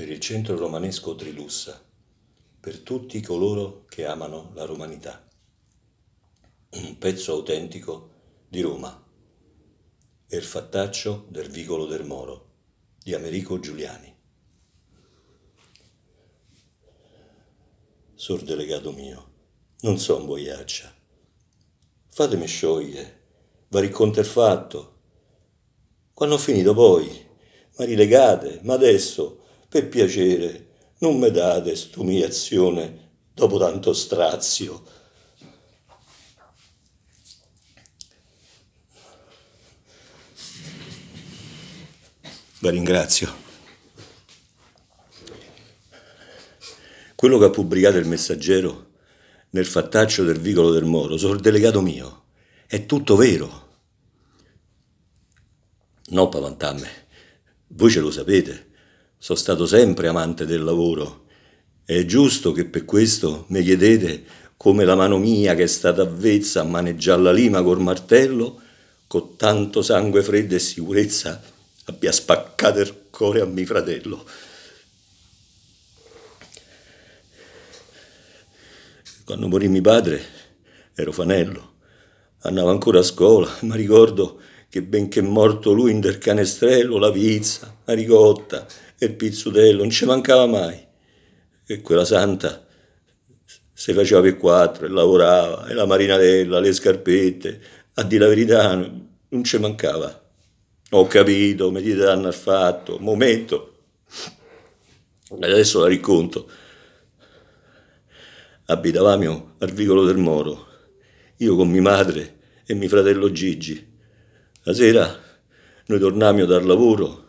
per il centro romanesco Trilussa, per tutti coloro che amano la romanità. Un pezzo autentico di Roma. Il fattaccio del vicolo del Moro di Americo Giuliani. Sor delegato mio, non son boiaccia. Fatemi sciogliere, va riconto il fatto. Quando ho finito poi, ma rilegate, ma adesso per piacere, non mi date st'umiliazione dopo tanto strazio. Vi ringrazio. Quello che ha pubblicato il messaggero nel fattaccio del vicolo del Moro, sono il delegato mio, è tutto vero. No, pavantamme, voi ce lo sapete sono stato sempre amante del lavoro. È giusto che per questo mi chiedete come la mano mia che è stata avvezza a maneggiare la lima col martello, con tanto sangue freddo e sicurezza abbia spaccato il cuore a mio fratello. Quando morì mio padre ero fanello, andavo ancora a scuola, ma ricordo che benché morto lui in del canestrello, la pizza, la ricotta, e il pizzutello, non ci mancava mai. E quella santa si faceva per quattro e lavorava, e la marinarella, le scarpette, a dire la verità non ci mancava. Ho capito, mi dite l'hanno fatto, momento. Adesso la racconto. Abitavamo al vicolo del Moro, io con mia madre e mio fratello Gigi. La sera noi tornavamo dal lavoro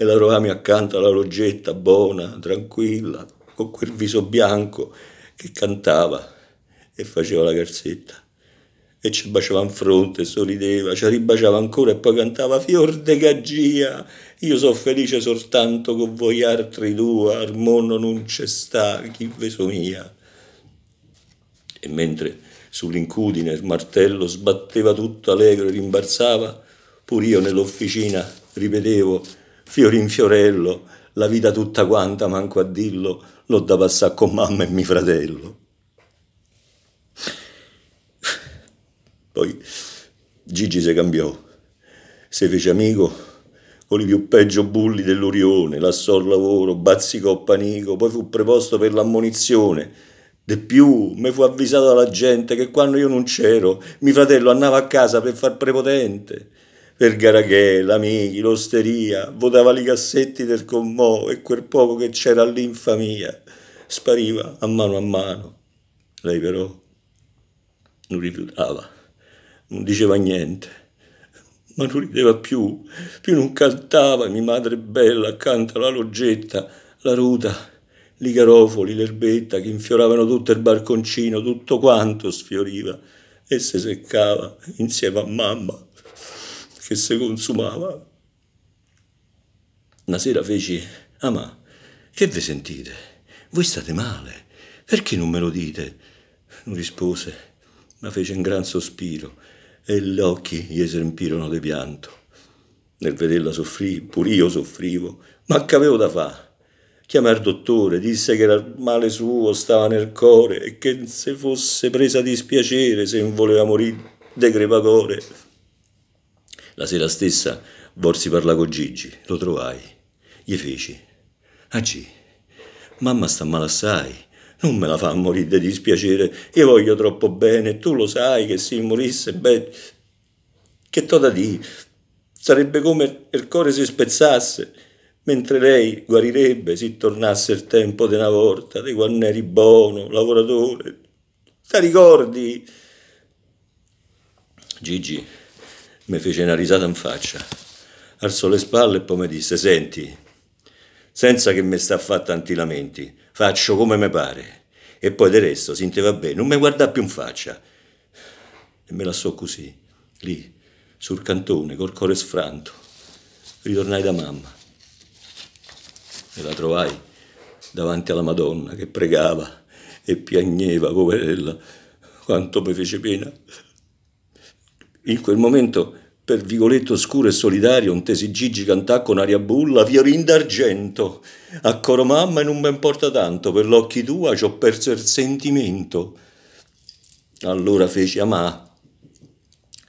e la trovami accanto alla loggetta, buona, tranquilla, con quel viso bianco che cantava e faceva la carzetta. E ci baciava in fronte, sorrideva, ci ribaciava ancora e poi cantava Fior de gaggia, io sono felice soltanto con voi altri due, al mondo non c'è sta chi veso mia. E mentre sull'incudine il martello sbatteva tutto allegro e rimbarzava, pur io nell'officina ripetevo Fiorin Fiorello, la vita tutta quanta, manco a dirlo, l'ho da passare con mamma e mio fratello. Poi Gigi si cambiò, si fece amico con i più peggio bulli dell'Orione, lassò il lavoro, bazzicò panico, poi fu preposto per l'ammonizione. De più, mi fu avvisato dalla gente che quando io non c'ero, mio fratello andava a casa per far prepotente per Vergaraghè, l'amici, l'osteria, votava i cassetti del commò e quel poco che c'era all'infamia spariva a mano a mano. Lei però non rifiutava, non diceva niente ma non rideva più, più non cantava mia madre bella accanto alla loggetta, la ruta, i garofoli, l'erbetta che infioravano tutto il barconcino, tutto quanto sfioriva e si seccava insieme a mamma che si consumava. Una sera feci, ah ma, che vi sentite? Voi state male, perché non me lo dite? Non rispose, ma fece un gran sospiro e gli occhi gli esempirono di pianto. Nel vederla soffrì, pur io soffrivo, ma che avevo da fare? Chiamai il dottore, disse che era male suo, stava nel cuore e che se fosse presa dispiacere se non voleva morire de crepacore. La sera stessa vorsi parlare con Gigi, lo trovai. Gli feci. Agì, mamma sta male assai. Non me la fa morire di dispiacere, io voglio troppo bene, tu lo sai che se morisse, beh, che t'ho da dire, sarebbe come il cuore si spezzasse, mentre lei guarirebbe se tornasse il tempo di una volta, di quando eri buono, lavoratore. Ti ricordi? Gigi mi fece una risata in faccia, alzò le spalle e poi mi disse, senti, senza che mi sta a fare tanti lamenti, faccio come mi pare. E poi del resto, si te bene, non mi guarda più in faccia. E me la so così, lì, sul cantone, col cuore sfranto. Ritornai da mamma e la trovai davanti alla Madonna che pregava e piagneva, poverella, quanto mi fece pena. In quel momento, per vigoletto scuro e solidario, un tesi Gigi cantà con aria bulla, fiorin d'argento. A coro mamma e non ben porta tanto, per l'occhi tua ci ho perso il sentimento. Allora feci amà.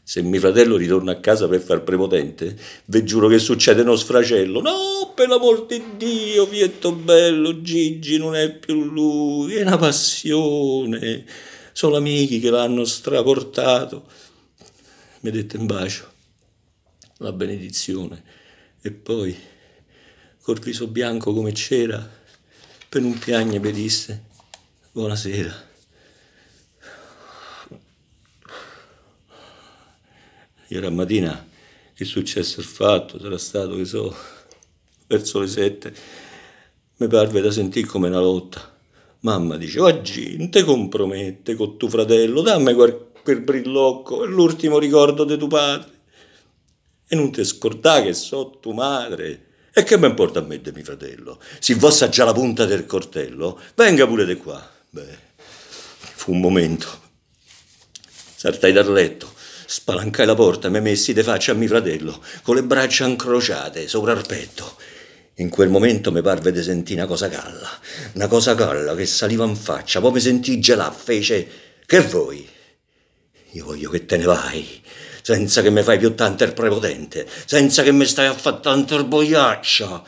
Se mio fratello ritorna a casa per far prepotente, ve giuro che succede uno sfracello. No, per l'amor di Dio, Vietto bello, Gigi non è più lui, è una passione. Sono amici che l'hanno straportato mi ha detto un bacio, la benedizione e poi col viso bianco come c'era, per un piagne mi disse buonasera. Ieri a mattina che successo è fatto, sarà stato che so, verso le sette, mi parve da sentire come una lotta. Mamma dice, oggi non ti compromette con tuo fratello, dammi qualche quel brillocco l'ultimo ricordo di tuo padre. E non ti scordà che so tua madre. E che mi importa a me di mio fratello? Se vossa già la punta del cortello, venga pure di qua. Beh, fu un momento. Saltai dal letto, spalancai la porta mi messi di faccia a mio fratello, con le braccia incrociate sopra il petto. In quel momento mi parve di sentire una cosa calla, una cosa calla che saliva in faccia, poi mi sentì gelà, fece... Che vuoi? Io voglio che te ne vai, senza che mi fai più tanto il prepotente, senza che mi stai a fare tanto il boiaccio.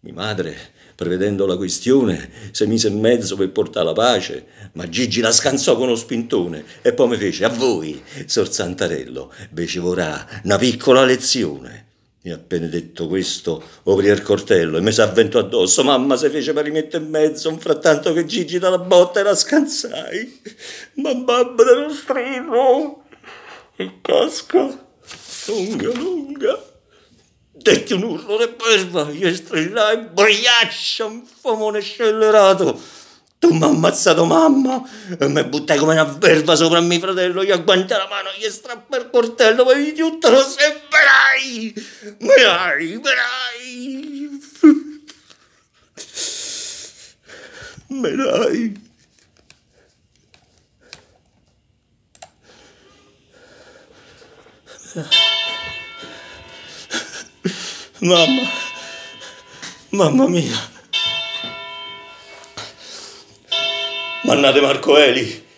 Mi madre, prevedendo la questione, si mise in mezzo per portare la pace, ma Gigi la scansò con uno spintone e poi mi fece a voi, Sor Santarello, fece vorrà una piccola lezione. Mi ha appena detto questo, aprì il cortello e mi si avventò addosso. Mamma si fece per parimento in mezzo, un frattanto che Gigi dalla botta e la scansai. Ma babbo dello strivo! Il casco, lunga, lunga. Detti un urlo e poi sbaglio e strillai, briaccia, un famone scellerato tu mi hai ammazzato mamma e mi buttai come una verba sopra mio fratello gli agguantai la mano gli strappa il coltello ma di tutto lo semperai verai merai merai mamma mamma mia Mannate Marco Eli!